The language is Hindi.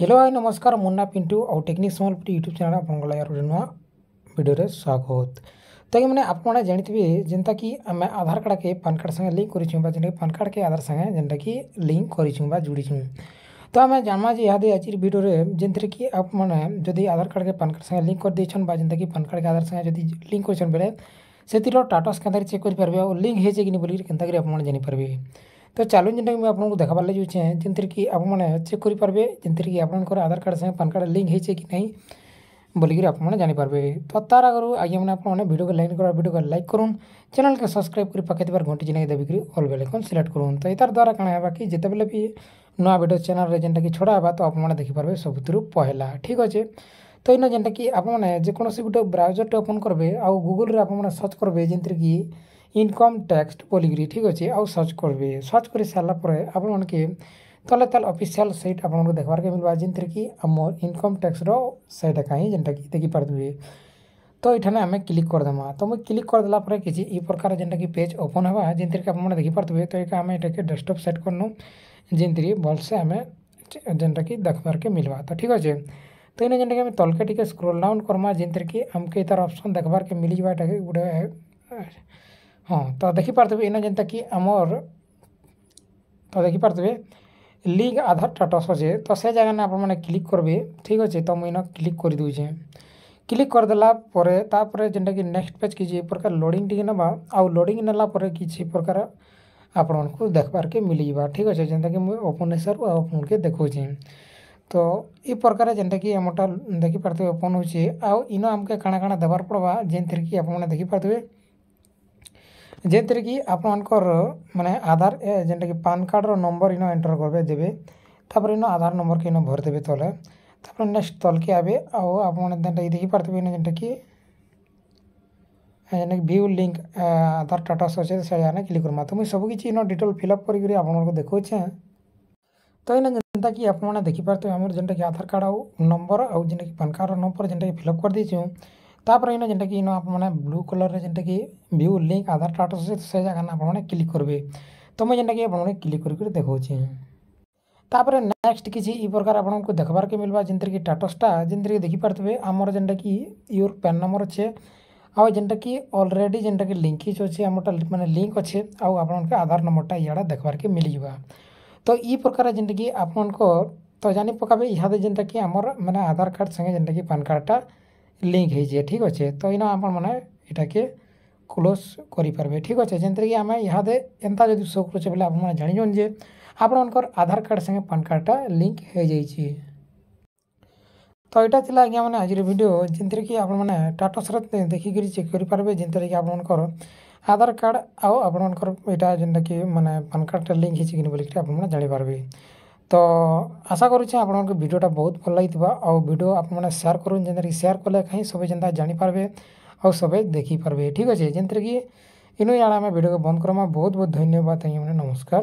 हेलो आय नमस्कार मुन्ना पिंटू आउ टेक्निक समलपुर यूट्यूब चैनल आप नुआ भिडर स्वागत तो मैंने आपने जानते जेनता कि आम आधार कार्ड के पान कार्ड संगे लिंक करेंगे पान कार्ड के आधार संगे जेनटा कि लिंक कर जोड़ी छूँ तो आम जानवा जी यहाँ आज भिडियो जिन कि आप जो आधार कार्ड के पान कार्ड सागे लिंक कर देखें जेनता कि पान कार्ड के आधार संगे जो लिंक कर टाटा के चेक कर पार्बे और लिंक है कि कि आप जानपरेंगे ତ ଚ୍ୟାଲେଞ୍ଜ ଯେନ୍ଟାକି ମୁଁ ଆପଣଙ୍କୁ ଦେଖ୍ବାର୍ ଲାଗି ଚାହେଁ ଯେନ୍ଥିରେକି ଆପଣମାନେ ଚେକ୍ କରିପାରବେ ଯେନ୍ଥିରେକି ଆପଣଙ୍କର ଆଧାର କାର୍ଡ଼ ସାଙ୍ଗେ ପାନ୍ କାର୍ଡ଼ ଲିଙ୍କ୍ ହେଇଛେ କି ନାହିଁ ବୋଲିକିରି ଆପଣମାନେ ଜାଣିପାରବେ ତ ତାର ଆଗରୁ ଆଜ୍ଞା ମାନେ ଆପଣମାନେ ଭିଡ଼ିଓକୁ ଲାଇକ୍ କର ଭିଡ଼ିଓକୁ ଲାଇକ୍ କରୁନ୍ ଚ୍ୟାନେଲ୍କେ ସବସ୍କ୍ରାଇବ୍ କରି ପକାଇଥିବାର ଘଣ୍ଟି ଚିହ୍ନକି ଦେବିକିରି ଅଲ୍ ବେଲ୍ ଆଇକନ୍ ସିଲେକ୍ଟ କରୁନ୍ ତ ଏତାର ଦ୍ୱାରା କାଣା ହେବା କି ଯେତେବେଳେ ବି ନୂଆ ଭିଡ଼ିଓ ଚ୍ୟାନେଲ୍ରେ ଯେନ୍ଟାକି ଛଡ଼ା ହେବା ତ ଆପଣମାନେ ଦେଖିପାରିବେ ସବୁଥିରୁ ପହେଲା ଠିକ୍ ଅଛେ ତ ଇନ ଯେନ୍ଟାକି ଆପଣମାନେ ଯେକୌଣସି ଗୋଟେ ବ୍ରାଉଜର୍ଟେ ଓପନ୍ କରିବେ ଆଉ ଗୁଗୁଲ୍ରେ ଆପଣମାନେ ସର୍ଚ୍ଚ କରିବେ ଯେନ୍ଥିରେକି ইনকম ট্যাক্স বলিকি ঠিক আছে আউ সর্চ করবে সর্চ করে সারা পরে আপনাকে তলে তলে অফিসিয়াল সাইট আপনার দেখবার মিলবা যেতে কি আমার ইনকম ট্যাক্সর সাইট একা হি যেটা কি দেখিপারে তো এখানে আমি ক্লিক করদেমা তো মুই ক্লিক করদেলা পরে কিছু এই প্রকার যেটা কি পেজ ওপন হবা যেতে কি আপনার দেখিপারে তো এটা আমি এটাকে ডেস্কটপ সেট করনু যেতে ভালসে আমি যেটা কি দেখবার মিলবা তো ঠিক আছে तो इन्हें जेनटा आम तलके टी स्क्रोल डाउन करमा जेनतर कि आमके तार अप्सन देखार के मिल जाएगा गोटे हाँ तो देखिपे तो इन जेनता कि आमर तो देखिपे लिंक आधार स्टाटस अच्छे तो से तो जगह ने आपने क्लिक करेंगे ठीक अच्छे तो मुझे क्लिक कर दूचे तो क्लिक कर करदेलापर जेनटा कि नेक्स्ट पेज किसी प्रकार लोडिंग टी ना आउ लोडिंग नालापर किसी प्रकार आपण को देखवार के मिल जा ठीक अच्छे जेनता कि मुझे ओपन सर आपन के देखे तो ये प्रकार जेनटा कि आमटा देखिपे ओपन होने आमके कण कण देवार पड़वा जेन थी आप देखिपे ଯେଥିରେକି ଆପଣଙ୍କର ମାନେ ଆଧାର ଯେନ୍ଟାକି ପାନ୍ କାର୍ଡ଼ର ନମ୍ବର ଇନ ଏଣ୍ଟର୍ କରିବେ ଦେବେ ତାପରେ ଇନ ଆଧାର ନମ୍ବରକେ ଇନ ଭରିଦେବେ ତଲେ ତାପରେ ନେକ୍ସଟ ତଲକେ ଆଇବେ ଆଉ ଆପଣ ଯେନ୍ଟାକି ଦେଖିପାରୁଥିବେ ଇନ ଯେନ୍ଟାକି ଯେନ୍ଟାକି ଭ୍ୟୁ ଲିଙ୍କ୍ ଆଧାର ଟାଟାସ୍ ଅଛେ ସେଆନେ କ୍ଲିକ୍ କର୍ମା ତ ମୁଇଁ ସବୁକିଛି ଇନ ଡିଟେଲ୍ ଫିଲ୍ଅପ୍ କରିକିରି ଆପଣଙ୍କୁ ଦେଖଉଛେଁ ତ ଇନ ଯେନ୍ତାକି ଆପଣମାନେ ଦେଖିପାରୁଥିବେ ଆମର ଯେନ୍ଟାକି ଆଧାର କାର୍ଡ଼ ଆଉ ନମ୍ବର ଆଉ ଯେନ୍ଟାକି ପାନ୍ କାର୍ଡ଼ର ନମ୍ବର ଯେନ୍ଟାକି ଫିଲ୍ଅପ୍ କରିଦେଇଛୁଁ ତାପରେ ଇନ ଯେନ୍ଟାକି ଇନ ଆପଣମାନେ ବ୍ଲୁ କଲର୍ରେ ଯେନ୍ଟାକି ଭ୍ୟୁ ଲିଙ୍କ୍ ଆଧାର କାର୍ଡ଼ ଆସୁଛେ ସେ ଜାଗାନେ ଆପଣମାନେ କ୍ଲିକ୍ କରିବେ ତ ମୁଇଁ ଯେନ୍ଟାକି ଆପଣମାନେ କ୍ଲିକ୍ କରିକିରି ଦେଖଉଛେ ତାପରେ ନେକ୍ସଟ କିଛି ଇ ପ୍ରକାର ଆପଣଙ୍କୁ ଦେଖ୍ବାର୍କେ ମିଲ୍ବା ଯେନ୍ଥିରେକି ଟାଟସ୍ଟା ଯେନ୍ଥିରେକି ଦେଖିପାରୁଥିବେ ଆମର ଯେନ୍ଟାକି ୟୁର୍ ପେନ୍ ନମ୍ବର ଅଛେ ଆଉ ଯେନ୍ଟାକି ଅଲରେଡ଼ି ଯେନ୍ଟାକି ଲିଙ୍କେଜ୍ ଅଛେ ଆମର୍ଟା ମାନେ ଲିଙ୍କ୍ ଅଛେ ଆଉ ଆପଣଙ୍କ ଆଧାର ନମ୍ବରଟା ଇଆଡ଼େ ଦେଖ୍ବାର୍କେ ମିଲିଯିବା ତ ଇ ପ୍ରକାର ଯେନ୍ଟାକି ଆପଣଙ୍କ ତ ଜାନି ପକାବେ ଇହାଦେ ଯେନ୍ଟାକି ଆମର ମାନେ ଆଧାର କାର୍ଡ଼ ସାଙ୍ଗେ ଯେନ୍ଟାକି ପାନ୍ କାର୍ଡ଼ଟା লিঙ্ক হয়েছে ঠিক আছে তো ইনা আপনার এটাকে ক্লোজ করিপারবে ঠিক আছে যেমনি কি আমি ইহাদে এন্তা যদি শো করছে বলে আপনার জাঁজন যে আপনার আধার কার্ড সঙ্গে পান কার্ডটা লিঙ্ক হয়ে যাইছে তো এটা লা আজ্ঞা মানে আজকের ভিডিও যেমনি কি আপনার টাটসরে দেখিকি চেক করিপারবে যেমনি কি আপনার আধার কার্ড আও আপনার এটা যেটা কি মানে পান কার্ডটা লিঙ্ক হয়েছে কি বলিকি আপনার জাঁপারবে तो आशा करुचे आप भिडियोटा बहुत भल लगी आडियो आप सेयार कर सेयार कले कहीं सब जनता जापारे आ सब देखिपारे ठीक अच्छे जेनतीर कि इन जहाँ आम भिडियो बंद करमा बहुत बहुत धन्यवाद नमस्कार